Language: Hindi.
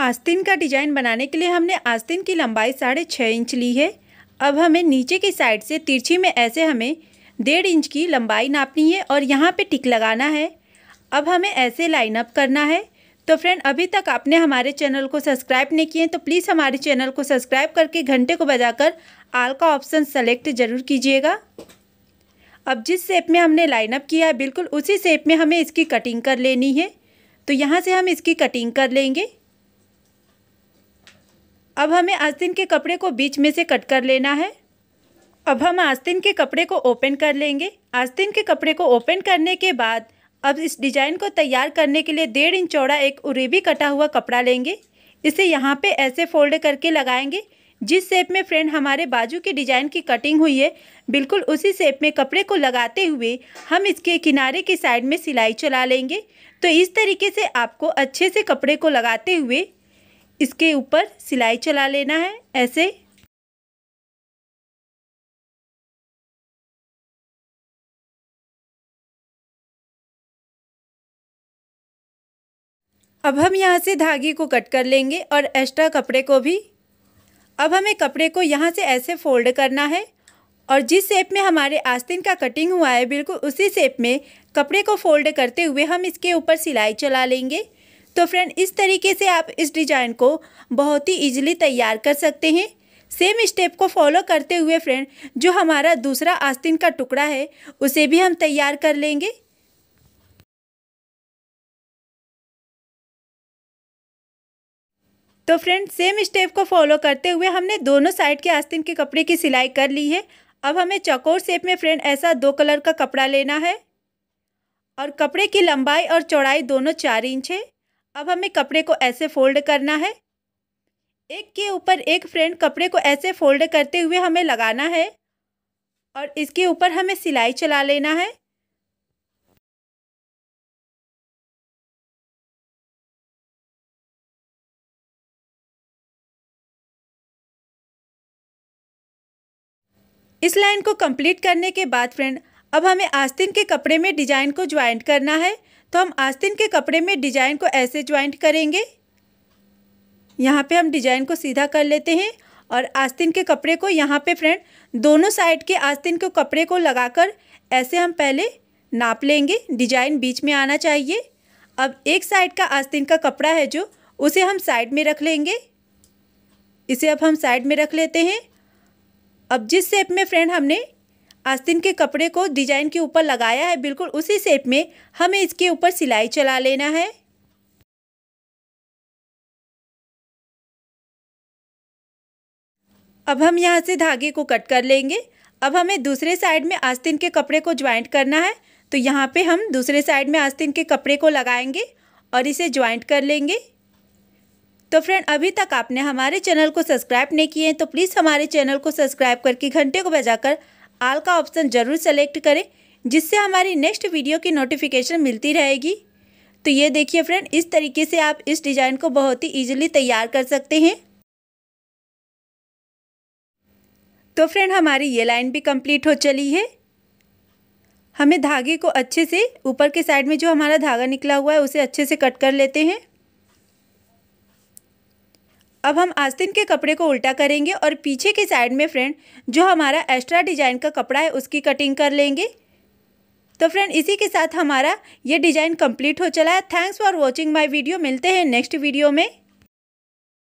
आस्तीन का डिजाइन बनाने के लिए हमने आस्तीन की लंबाई साढ़े छः इंच ली है अब हमें नीचे की साइड से तिरछी में ऐसे हमें डेढ़ इंच की लंबाई नापनी है और यहाँ पे टिक लगाना है अब हमें ऐसे लाइन अप करना है तो फ्रेंड अभी तक आपने हमारे चैनल को सब्सक्राइब नहीं किए तो प्लीज़ हमारे चैनल को सब्सक्राइब करके घंटे को बजाकर आल का ऑप्शन सेलेक्ट ज़रूर कीजिएगा अब जिस शेप में हमने लाइनअप किया है बिल्कुल उसी शेप में हमें इसकी कटिंग कर लेनी है तो यहाँ से हम इसकी कटिंग कर लेंगे अब हमें आस्तीन के कपड़े को बीच में से कट कर लेना है अब हम आस्तीन के कपड़े को ओपन कर लेंगे आस्तीन के कपड़े को ओपन करने के बाद अब इस डिजाइन को तैयार करने के लिए डेढ़ इंच चौड़ा एक उरेबी कटा हुआ कपड़ा लेंगे इसे यहाँ पे ऐसे फोल्ड करके लगाएंगे जिस शेप में फ्रेंड हमारे बाजू के डिजाइन की कटिंग हुई है बिल्कुल उसी शेप में कपड़े को लगाते हुए हम इसके किनारे के साइड में सिलाई चला लेंगे तो इस तरीके से आपको अच्छे से कपड़े को लगाते हुए इसके ऊपर सिलाई चला लेना है ऐसे अब हम यहाँ से धागे को कट कर लेंगे और एक्स्ट्रा कपड़े को भी अब हमें कपड़े को यहाँ से ऐसे फोल्ड करना है और जिस शेप में हमारे आस्तीन का कटिंग हुआ है बिल्कुल उसी शेप में कपड़े को फोल्ड करते हुए हम इसके ऊपर सिलाई चला लेंगे तो फ्रेंड इस तरीके से आप इस डिज़ाइन को बहुत ही ईजिली तैयार कर सकते हैं सेम स्टेप को फॉलो करते हुए फ्रेंड जो हमारा दूसरा आस्तीन का टुकड़ा है उसे भी हम तैयार कर लेंगे तो फ्रेंड सेम स्टेप को फॉलो करते हुए हमने दोनों साइड के आस्तीन के कपड़े की सिलाई कर ली है अब हमें चकोर शेप में फ्रेंड ऐसा दो कलर का कपड़ा लेना है और कपड़े की लंबाई और चौड़ाई दोनों चार इंच है अब हमें कपड़े को ऐसे फोल्ड करना है एक के ऊपर एक फ्रेंड कपड़े को ऐसे फोल्ड करते हुए हमें लगाना है और इसके ऊपर हमें सिलाई चला लेना है इस लाइन को कंप्लीट करने के बाद फ्रेंड अब हमें आस्तीन के कपड़े में डिजाइन को ज्वाइंट करना है तो हम आस्तीन के कपड़े में डिजाइन को ऐसे ज्वाइंट करेंगे यहाँ पे हम डिजाइन को सीधा कर लेते हैं और आस्तीन के कपड़े को यहाँ पे फ्रेंड दोनों साइड के आस्तीन के कपड़े को लगाकर ऐसे हम पहले नाप लेंगे डिजाइन बीच में आना चाहिए अब एक साइड का आस्तीन का कपड़ा है जो उसे हम साइड में रख लेंगे इसे अब हम साइड में रख लेते हैं अब जिस शेप में फ्रेंड हमने आस्तीन के कपड़े को डिजाइन के ऊपर लगाया है बिल्कुल उसी शेप में हमें इसके ऊपर सिलाई चला लेना है अब हम यहाँ से धागे को कट कर लेंगे अब हमें दूसरे साइड में आस्तीन के कपड़े को ज्वाइंट करना है तो यहाँ पे हम दूसरे साइड में आस्तीन के कपड़े को लगाएंगे और इसे ज्वाइंट कर लेंगे तो फ्रेंड अभी तक आपने हमारे चैनल को सब्सक्राइब नहीं किए हैं तो प्लीज़ हमारे चैनल को सब्सक्राइब करके घंटे को बजाकर आल का ऑप्शन ज़रूर सेलेक्ट करें जिससे हमारी नेक्स्ट वीडियो की नोटिफिकेशन मिलती रहेगी तो ये देखिए फ्रेंड इस तरीके से आप इस डिज़ाइन को बहुत ही ईजिली तैयार कर सकते हैं तो फ्रेंड हमारी ये लाइन भी कंप्लीट हो चली है हमें धागे को अच्छे से ऊपर के साइड में जो हमारा धागा निकला हुआ है उसे अच्छे से कट कर लेते हैं अब हम आस्तीन के कपड़े को उल्टा करेंगे और पीछे की साइड में फ्रेंड जो हमारा एक्स्ट्रा डिजाइन का कपड़ा है उसकी कटिंग कर लेंगे तो फ्रेंड इसी के साथ हमारा ये डिज़ाइन कंप्लीट हो चला है thanks for watching my video मिलते हैं नेक्स्ट वीडियो में